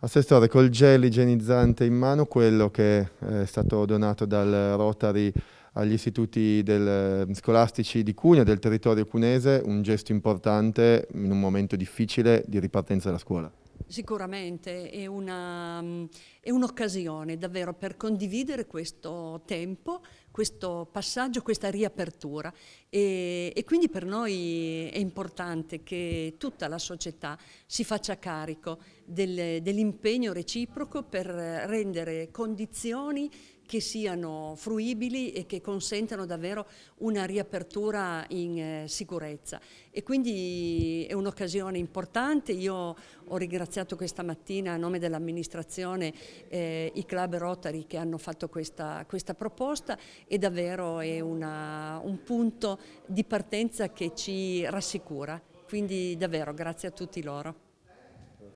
Assessore, col gel igienizzante in mano, quello che è stato donato dal Rotary agli istituti del, eh, scolastici di Cuneo, del territorio cunese, un gesto importante in un momento difficile di ripartenza della scuola. Sicuramente è, mm, un'occasione un davvero per condividere questo tempo questo passaggio, questa riapertura e, e, quindi per noi è importante che tutta la società si faccia carico del, dell'impegno reciproco per rendere condizioni che siano fruibili e che consentano davvero una riapertura in eh, sicurezza. E quindi è un'occasione importante, io ho ringraziato questa mattina a nome dell'amministrazione eh, i club Rotary che hanno fatto questa, questa proposta e davvero è una, un punto di partenza che ci rassicura. Quindi davvero grazie a tutti loro.